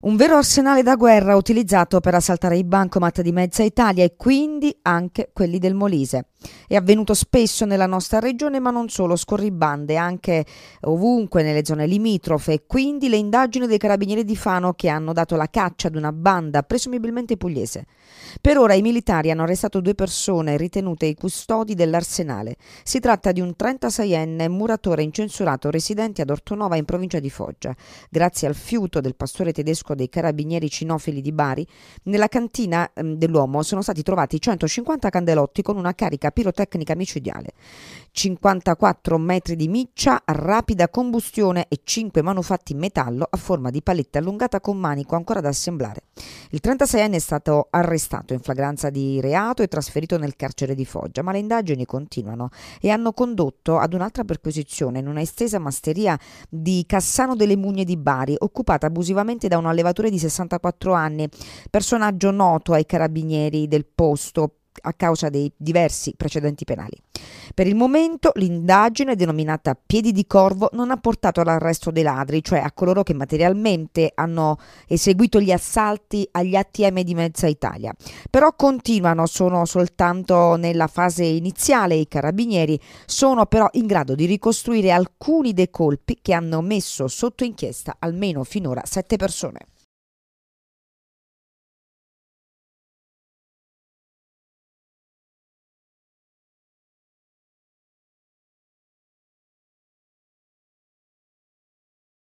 Un vero arsenale da guerra utilizzato per assaltare i bancomat di mezza Italia e quindi anche quelli del Molise. È avvenuto spesso nella nostra regione, ma non solo, scorribande anche ovunque nelle zone limitrofe quindi le indagini dei carabinieri di Fano che hanno dato la caccia ad una banda presumibilmente pugliese. Per ora i militari hanno arrestato due persone ritenute i custodi dell'arsenale. Si tratta di un 36enne muratore incensurato residente ad Ortonova in provincia di Foggia. Grazie al fiuto del pastore tedesco Bosco dei carabinieri cinofili di Bari, nella cantina ehm, dell'uomo sono stati trovati 150 candelotti con una carica pirotecnica micidiale. 54 metri di miccia rapida combustione e 5 manufatti in metallo a forma di paletta allungata con manico ancora da assemblare. Il 36enne è stato arrestato in flagranza di reato e trasferito nel carcere di Foggia, ma le indagini continuano e hanno condotto ad un'altra perquisizione in una estesa masteria di Cassano delle Mugne di Bari, occupata abusivamente da un allevatore di 64 anni, personaggio noto ai carabinieri del posto a causa dei diversi precedenti penali. Per il momento l'indagine denominata Piedi di Corvo non ha portato all'arresto dei ladri, cioè a coloro che materialmente hanno eseguito gli assalti agli ATM di mezza Italia. Però continuano, sono soltanto nella fase iniziale i carabinieri, sono però in grado di ricostruire alcuni dei colpi che hanno messo sotto inchiesta almeno finora sette persone.